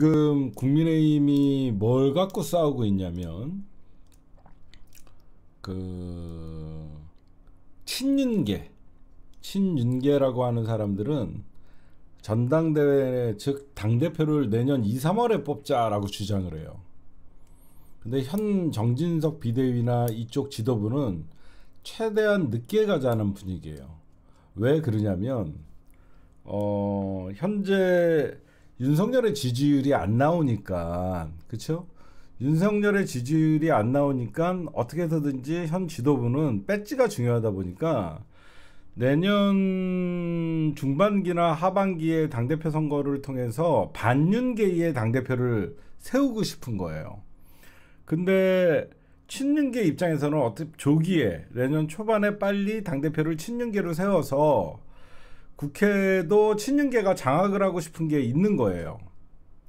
지금 국민의힘이 뭘 갖고 싸우고 있냐면 그 친윤계 친윤계라고 하는 사람들은 전당대회 즉 당대표를 내년 2, 3월에 뽑자라고 주장을 해요. 근데 현 정진석 비대위나 이쪽 지도부는 최대한 늦게 가자는 분위기예요. 왜 그러냐면 어 현재 윤석열의 지지율이 안 나오니까 그렇죠? 윤석열의 지지율이 안 나오니까 어떻게 해서든지 현 지도부는 배지가 중요하다 보니까 내년 중반기나 하반기에 당대표 선거를 통해서 반윤계의 당대표를 세우고 싶은 거예요. 근데 친윤계 입장에서는 어떻게 조기에 내년 초반에 빨리 당대표를 친윤계로 세워서 국회도 친윤계가 장악을 하고 싶은 게 있는 거예요.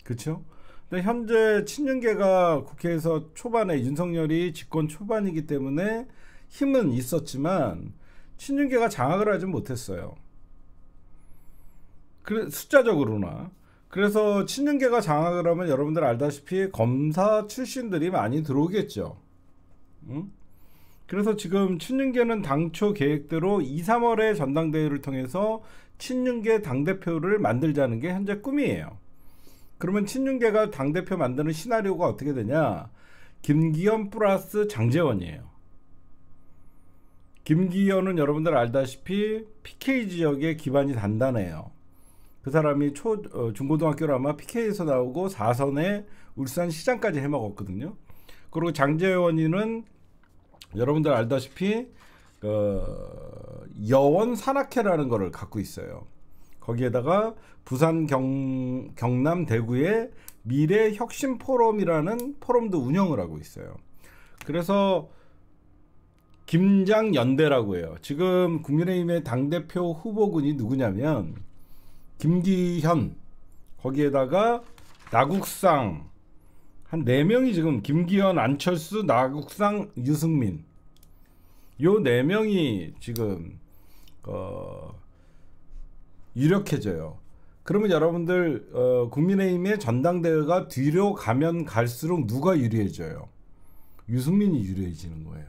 그렇죠? 근데 현재 친윤계가 국회에서 초반에 윤석열이 집권 초반이기 때문에 힘은 있었지만 친윤계가 장악을 하지 못했어요. 그래, 숫자적으로나 그래서 친윤계가 장악을 하면 여러분들 알다시피 검사 출신들이 많이 들어오겠죠. 응? 그래서 지금 친윤계는 당초 계획대로 2, 3월에 전당대회를 통해서 친윤계 당대표를 만들자는 게 현재 꿈이에요. 그러면 친윤계가 당대표 만드는 시나리오가 어떻게 되냐? 김기현 플러스 장재원이에요. 김기현은 여러분들 알다시피 PK 지역에 기반이 단단해요. 그 사람이 초 어, 중고등학교를 아마 PK에서 나오고 4선에 울산 시장까지 해먹었거든요. 그리고 장재원이는 여러분들 알다시피 어, 여원 산악회라는 거를 갖고 있어요. 거기에다가 부산 경, 경남 대구의 미래 혁신 포럼이라는 포럼도 운영을 하고 있어요. 그래서 김장 연대라고 해요. 지금 국민의힘의 당 대표 후보군이 누구냐면 김기현 거기에다가 나국상 한네 명이 지금 김기현, 안철수, 나국상, 유승민 요4 명이 지금 어, 유력해져요. 그러면 여러분들 어, 국민의힘의 전당대회가 뒤로 가면 갈수록 누가 유리해져요? 유승민이 유리해지는 거예요.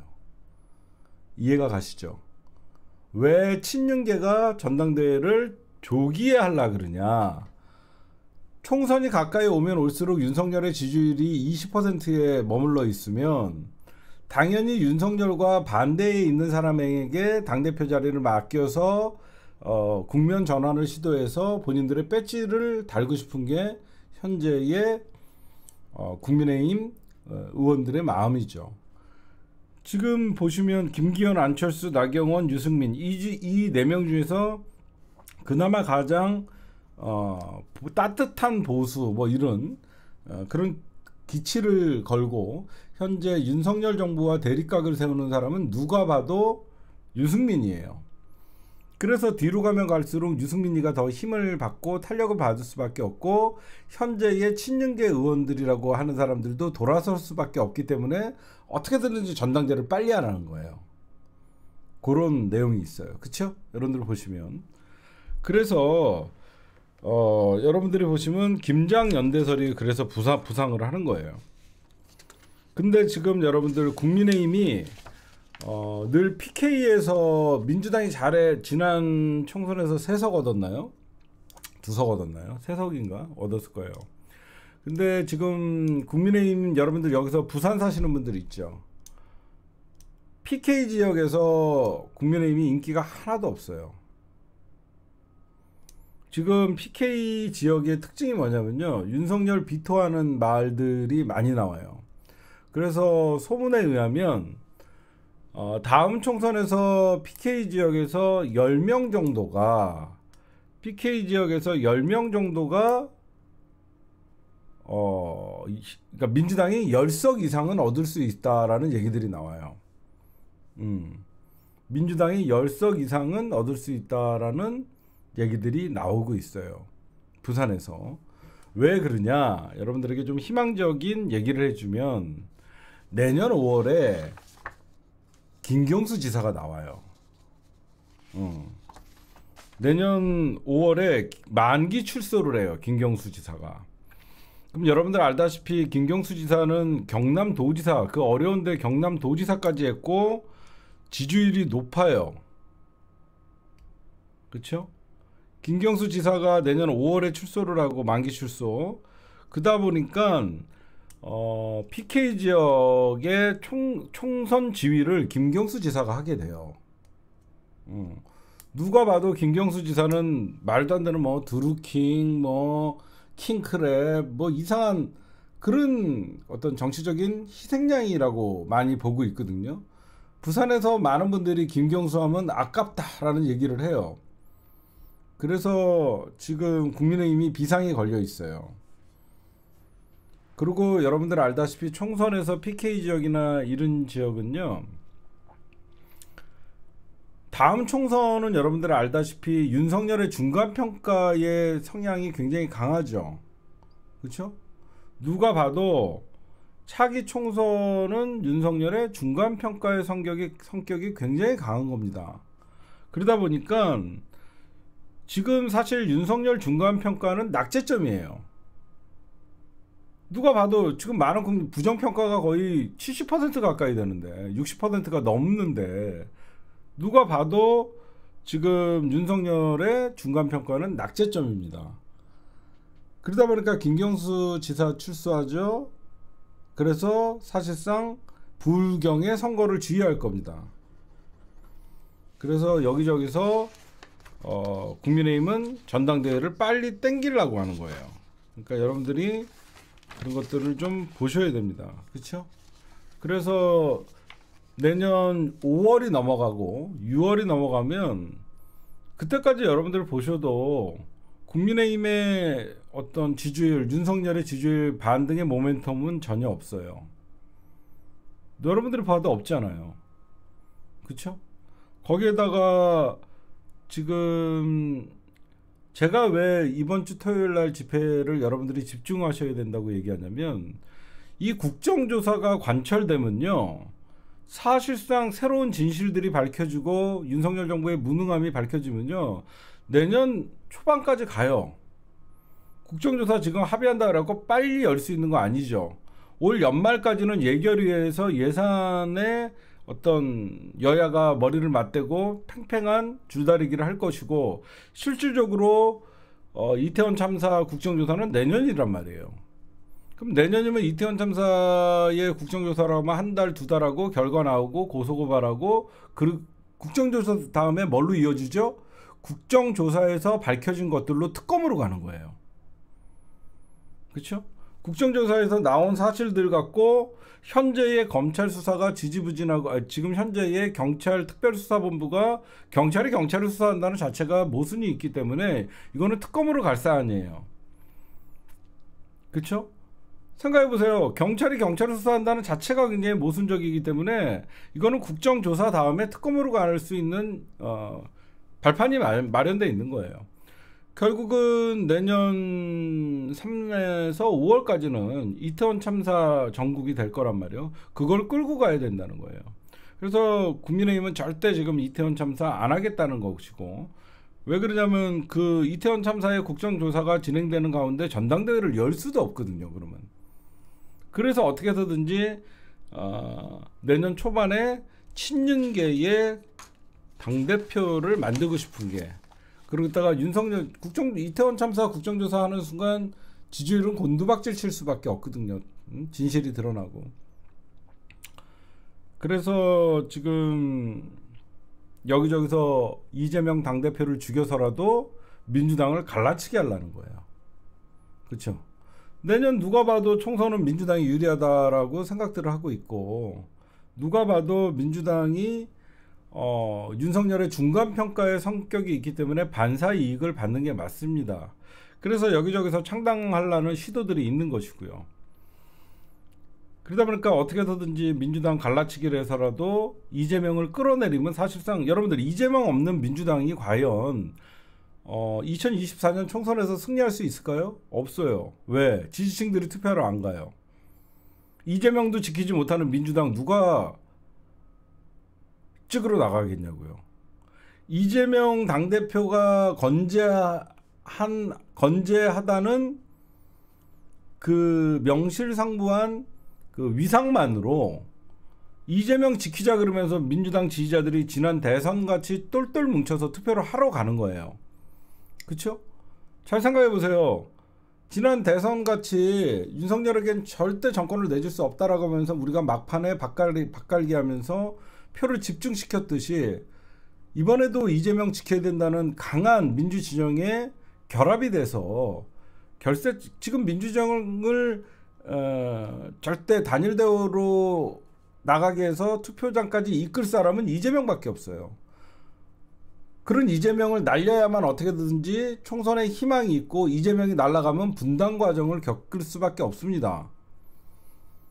이해가 가시죠? 왜 친윤계가 전당대회를 조기에 하려 그러냐? 총선이 가까이 오면 올수록 윤석열의 지지율이 20%에 머물러 있으면 당연히 윤석열과 반대에 있는 사람에게 당대표 자리를 맡겨서 어, 국면 전환을 시도해서 본인들의 배지를 달고 싶은 게 현재의 어, 국민의힘 어, 의원들의 마음이죠. 지금 보시면 김기현, 안철수, 나경원, 유승민 이네명 중에서 그나마 가장 어, 따뜻한 보수 뭐 이런 어, 그런 기치를 걸고 현재 윤석열 정부와 대립각을 세우는 사람은 누가 봐도 유승민이에요. 그래서 뒤로 가면 갈수록 유승민이가 더 힘을 받고 탄력을 받을 수밖에 없고 현재의 친윤계 의원들이라고 하는 사람들도 돌아설 수밖에 없기 때문에 어떻게든지 전당대를 빨리 하라는 거예요. 그런 내용이 있어요. 그렇죠? 여러분들 보시면 그래서 어 여러분들이 보시면 김장 연대설이 그래서 부상 부상을 하는 거예요. 근데 지금 여러분들 국민의힘이 어, 늘 PK에서 민주당이 잘해 지난 총선에서 세석 얻었나요? 두석 얻었나요? 세석인가 얻었을 거예요. 근데 지금 국민의힘 여러분들 여기서 부산 사시는 분들 있죠. PK 지역에서 국민의힘이 인기가 하나도 없어요. 지금 PK 지역의 특징이 뭐냐면요. 윤석열 비토하는 말들이 많이 나와요. 그래서 소문에 의하면 어, 다음 총선에서 PK 지역에서 10명 정도가 PK 지역에서 10명 정도가 어, 그러니까 민주당이 10석 이상은 얻을 수 있다라는 얘기들이 나와요. 음. 민주당이 10석 이상은 얻을 수 있다라는 얘기들이 나오고 있어요. 부산에서. 왜 그러냐? 여러분들에게 좀 희망적인 얘기를 해주면 내년 5월에 김경수 지사가 나와요. 어. 내년 5월에 만기 출소를 해요. 김경수 지사가. 그럼 여러분들 알다시피 김경수 지사는 경남 도지사 그 어려운데 경남 도지사까지 했고 지지율이 높아요. 그렇죠? 김경수 지사가 내년 5월에 출소를 하고 만기 출소. 그다 보니까 어, PK 지역의 총, 총선 지위를 김경수 지사가 하게 돼요. 음. 누가 봐도 김경수 지사는 말도 안 되는 뭐 드루킹, 뭐 킹크랩, 뭐 이상한 그런 어떤 정치적인 희생양이라고 많이 보고 있거든요. 부산에서 많은 분들이 김경수 하면 아깝다라는 얘기를 해요. 그래서 지금 국민의힘이 비상에 걸려 있어요. 그리고 여러분들 알다시피 총선에서 PK 지역이나 이런 지역은요. 다음 총선은 여러분들 알다시피 윤석열의 중간 평가의 성향이 굉장히 강하죠. 그렇죠? 누가 봐도 차기 총선은 윤석열의 중간 평가의 성격이 성격이 굉장히 강한 겁니다. 그러다 보니까 지금 사실 윤석열 중간 평가는 낙제점이에요. 누가 봐도 지금 만원 부정 평가가 거의 70% 가까이 되는데 60%가 넘는데 누가 봐도 지금 윤석열의 중간 평가는 낙제점입니다. 그러다 보니까 김경수 지사 출소하죠. 그래서 사실상 불경의 선거를 주의할 겁니다. 그래서 여기저기서 어, 국민의힘은 전당대회를 빨리 땡기려고 하는 거예요. 그러니까 여러분들이 그런 것들을 좀 보셔야 됩니다. 그렇죠? 그래서 내년 5월이 넘어가고 6월이 넘어가면 그때까지 여러분들 보셔도 국민의힘의 어떤 지지율, 윤석열의 지지율 반등의 모멘텀은 전혀 없어요. 여러분들이 봐도 없잖아요. 그렇죠? 거기에다가 지금 제가 왜 이번 주 토요일 날 집회를 여러분들이 집중하셔야 된다고 얘기하냐면 이 국정조사가 관철되면요. 사실상 새로운 진실들이 밝혀지고 윤석열 정부의 무능함이 밝혀지면요. 내년 초반까지 가요. 국정조사 지금 합의한다 그래갖고 빨리 열 수 있는 거 아니죠. 올 연말까지는 예결위에서 예산에 어떤 여야가 머리를 맞대고 팽팽한 줄다리기를 할 것이고 실질적으로 어, 이태원 참사 국정조사는 내년이란 말이에요. 그럼 내년이면 이태원 참사의 국정조사로 하면 한 달, 두 달하고 결과 나오고 고소고발하고 그 국정조사 다음에 뭘로 이어지죠? 국정조사에서 밝혀진 것들로 특검으로 가는 거예요. 그렇죠? 국정조사에서 나온 사실들 갖고 현재의 검찰 수사가 지지부진하고 아니, 지금 현재의 경찰 특별수사본부가 경찰이 경찰을 수사한다는 자체가 모순이 있기 때문에 이거는 특검으로 갈 사안이에요. 그렇죠? 생각해 보세요. 경찰이 경찰을 수사한다는 자체가 굉장히 모순적이기 때문에 이거는 국정조사 다음에 특검으로 갈 수 있는 어, 발판이 마련돼 있는 거예요. 결국은 내년 3에서 5월까지는 이태원 참사 전국이 될 거란 말이에요. 그걸 끌고 가야 된다는 거예요. 그래서 국민의힘은 절대 지금 이태원 참사 안 하겠다는 것이고 왜 그러냐면 그 이태원 참사의 국정조사가 진행되는 가운데 전당대회를 열 수도 없거든요. 그러면 그래서 어떻게 해서든지 어, 내년 초반에 친윤계의 당 대표를 만들고 싶은 게 그러다가 윤석열 국정 이태원 참사 국정조사하는 순간 지지율은 곤두박질 칠 수밖에 없거든요. 음, 진실이 드러나고. 그래서 지금 여기저기서 이재명 당대표를 죽여서라도 민주당을 갈라치게 하려는 거예요. 그렇죠? 내년 누가 봐도 총선은 민주당이 유리하다라고 생각들을 하고 있고 누가 봐도 민주당이 어, 윤석열의 중간 평가의 성격이 있기 때문에 반사 이익을 받는 게 맞습니다. 그래서 여기저기서 창당하려는 시도들이 있는 것이고요. 그러다 보니까 어떻게 해서든지 민주당 갈라치기를 해서라도 이재명을 끌어내리면 사실상 여러분들 이재명 없는 민주당이 과연 어, 2024년 총선에서 승리할 수 있을까요? 없어요. 왜? 지지층들이 투표를 안 가요. 이재명도 지키지 못하는 민주당 누가 적극으로 나가겠냐고요. 이재명 당대표가 건재한 건재하다는 그 명실상부한 그 위상만으로 이재명 지키자 그러면서 민주당 지지자들이 지난 대선 같이 똘똘 뭉쳐서 투표를 하러 가는 거예요. 그렇잘 생각해 보세요. 지난 대선 같이 윤석열에겐 절대 정권을 내줄 수 없다라고 하면서 우리가 막판에 박갈기, 박갈기 하면서 표를 집중시켰듯이 이번에도 이재명 지켜야 된다는 강한 민주진영의 결합이 돼서 결세 지금 민주정을 어, 절대 단일 대우로 나가게 해서 투표장까지 이끌 사람은 이재명밖에 없어요. 그런 이재명을 날려야만 어떻게든지 총선에 희망이 있고 이재명이 날아가면 분당 과정을 겪을 수밖에 없습니다.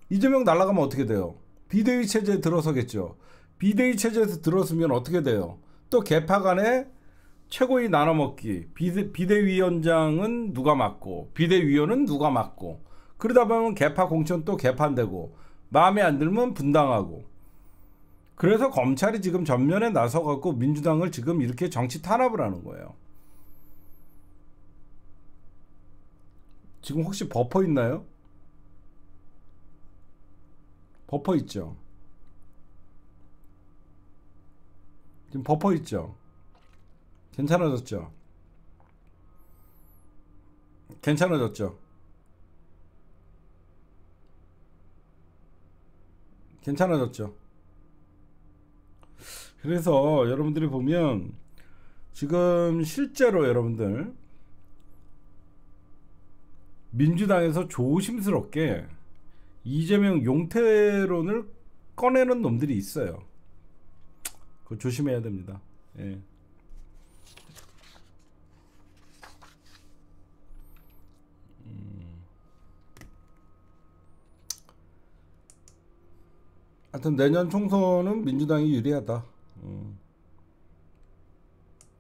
이재명 날아가면 어떻게 돼요? 비대위 체제에 들어서겠죠. 비대위 체제에서 들었으면 어떻게 돼요? 또 개파 간에 최고위 나눠먹기 비대, 비대위원장은 누가 맡고 비대위원은 누가 맡고 그러다 보면 개파 공천 또 개판되고 마음에 안 들면 분당하고 그래서 검찰이 지금 전면에 나서갖고 민주당을 지금 이렇게 정치 탄압을 하는 거예요. 지금 혹시 버퍼 있나요? 버퍼 있죠. 지금 버퍼 있죠? 괜찮아졌죠? 괜찮아졌죠? 괜찮아졌죠? 그래서 여러분들이 보면 지금 실제로 여러분들 민주당에서 조심스럽게 이재명 용태론을 꺼내는 놈들이 있어요. 그 조심해야 됩니다. 예. 음. 하여튼 내년 총선은 민주당이 유리하다. 음.